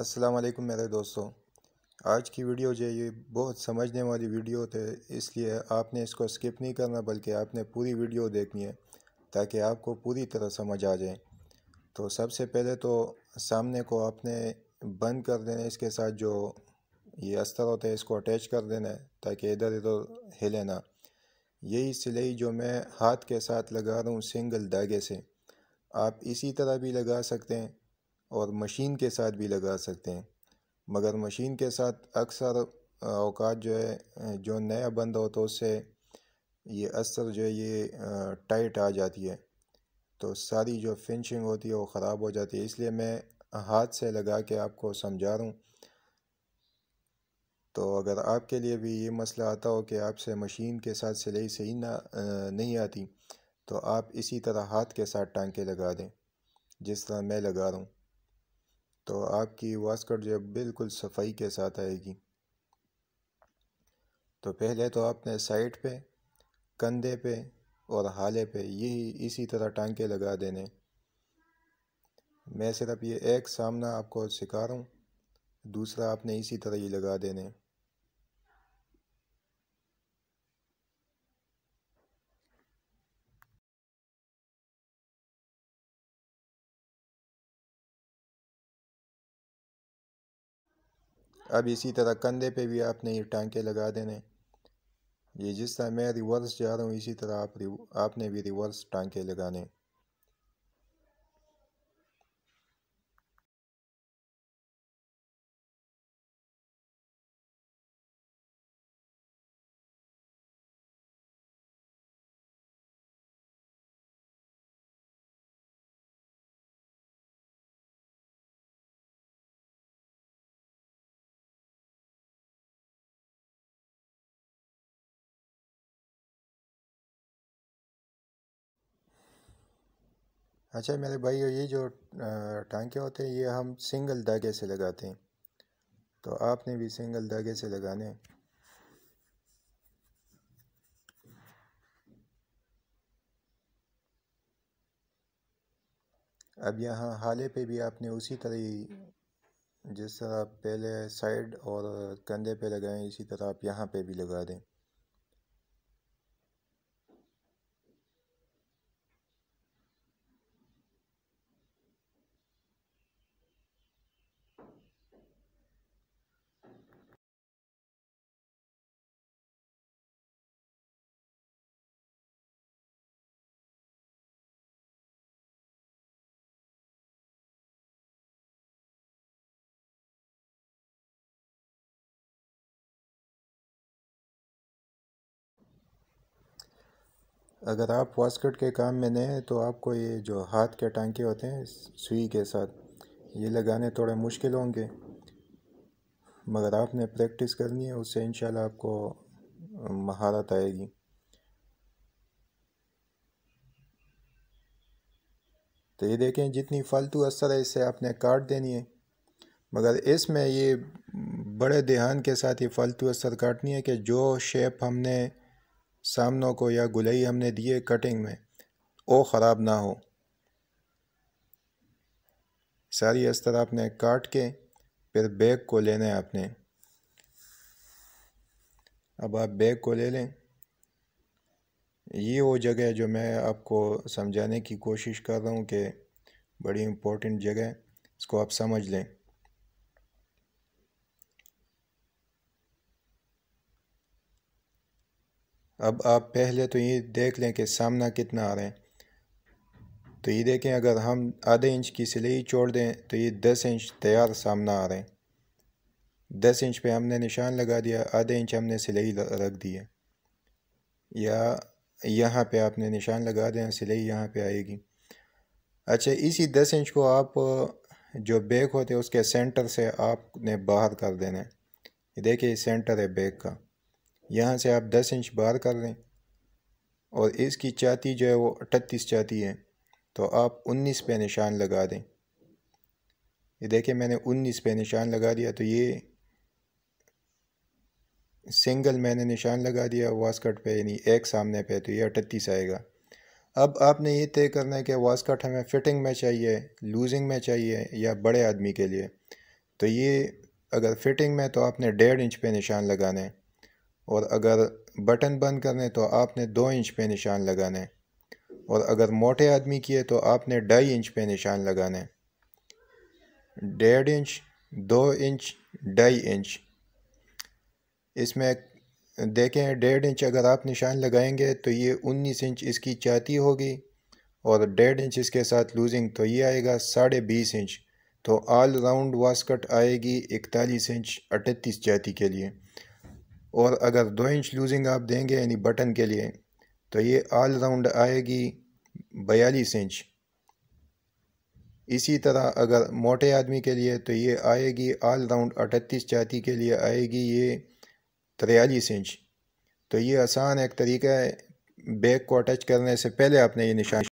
अस्सलाम वालेकुम मेरे दोस्तों आज की वीडियो जो है ये बहुत समझने वाली वीडियो थे इसलिए आपने इसको स्किप नहीं करना बल्कि आपने पूरी वीडियो देखनी है ताकि आपको पूरी तरह समझ आ जाए तो सबसे पहले तो सामने को आपने बंद कर देना है इसके साथ जो ये अस्तर होता है इसको अटैच कर देना है ताकि इधर उधर हिले ना यही सिलाई जो मैं हाथ के साथ लगा रहा हूँ सिंगल धागे से आप इसी तरह भी लगा सकते हैं और मशीन के साथ भी लगा सकते हैं मगर मशीन के साथ अक्सर अवकात जो है जो नया बंद हो तो उससे ये असर जो है ये टाइट आ जाती है तो सारी जो फिनिशिंग होती है वो ख़राब हो जाती है इसलिए मैं हाथ से लगा के आपको समझा रहा हूँ तो अगर आपके लिए भी ये मसला आता हो कि आपसे मशीन के साथ सिलाई सही ना नहीं आती तो आप इसी तरह हाथ के साथ टांके लगा दें जिस तरह मैं लगा रहा हूँ तो आपकी वास्कट जो है बिल्कुल सफाई के साथ आएगी तो पहले तो आपने साइड पे कंधे पे और हाले पे यही इसी तरह टांके लगा देने मैं सिर्फ ये एक सामना आपको सिखा रहा हूँ दूसरा आपने इसी तरह ही लगा देने अब इसी तरह कंधे पे भी आपने ये टांके लगा देने ये जिस तरह मैं रिवर्स जा रहा हूँ इसी तरह आप आपने भी रिवर्स टांके लगाने अच्छा मेरे भाई ये जो टांके होते हैं ये हम सिंगल धागे से लगाते हैं तो आपने भी सिंगल धागे से लगाने अब यहाँ हाले पे भी आपने उसी तरह ही जिस तरह पहले साइड और कंधे पे लगाएं इसी तरह आप यहाँ पे भी लगा दें अगर आप वास्कट के काम में नए हैं तो आपको ये जो हाथ के टांके होते हैं सुई के साथ ये लगाने थोड़े मुश्किल होंगे मगर आपने प्रैक्टिस करनी है उससे इंशाल्लाह आपको महारत आएगी तो ये देखें जितनी फालतू असर है इससे आपने काट देनी है मगर इसमें ये बड़े ध्यान के साथ ये फालतू असर काटनी है कि जो शेप हमने सामनों को या गुलई हमने दिए कटिंग में ओ ख़राब ना हो सारी इस तरह आपने काट के फिर बैग को लेना है आपने अब आप बैग को ले लें ये वो जगह जो मैं आपको समझाने की कोशिश कर रहा हूँ कि बड़ी इम्पोर्टेंट जगह इसको आप समझ लें अब आप पहले तो ये देख लें कि सामना कितना आ रहा है तो ये देखें अगर हम आधे इंच की सिलाई छोड़ दें तो ये दस इंच तैयार सामना आ रहे हैं दस इंच पे हमने निशान लगा दिया आधे इंच हमने सिलाई रख दी है या यहाँ पे आपने निशान लगा दें सिलाई यहाँ पे आएगी अच्छा इसी दस इंच को आप जो बैग होते हैं उसके सेंटर से आपने बाहर कर देना है देखिए सेंटर है बैग का यहाँ से आप 10 इंच बाहर कर लें और इसकी चाती जो है वो अट्ठतीस चाती है तो आप 19 पे निशान लगा दें ये देखें मैंने 19 पे निशान लगा दिया तो ये सिंगल मैंने निशान लगा दिया वास्कट पे यानी एक सामने पे तो ये अट्ठतीस आएगा अब आपने ये तय करना है कि वास्कट हमें फ़िटिंग में चाहिए लूजिंग में चाहिए या बड़े आदमी के लिए तो ये अगर फ़िटिंग में तो आपने डेढ़ इंच पे निशान लगाना है और अगर बटन बंद करने तो आपने दो इंच पे निशान लगाने और अगर मोटे आदमी किए तो आपने ढाई इंच पे निशान लगाने डेढ़ इंच दो इंच ढाई इंच इसमें देखें डेढ़ इंच अगर आप निशान लगाएंगे तो ये उन्नीस इंच इसकी चाती होगी और डेढ़ इंच इसके साथ लूजिंग तो ये आएगा साढ़े बीस इंच तो ऑल राउंड वास्कट आएगी इकतालीस इंच अठतीस जाति के लिए और अगर दो इंच लूजिंग आप देंगे यानी बटन के लिए तो ये ऑल राउंड आएगी बयालीस इंच इसी तरह अगर मोटे आदमी के लिए तो ये आएगी ऑल राउंड अठतीस छाती के लिए आएगी ये तिरयालीस इंच तो ये आसान एक तरीका है बैग को अटैच करने से पहले आपने ये निशान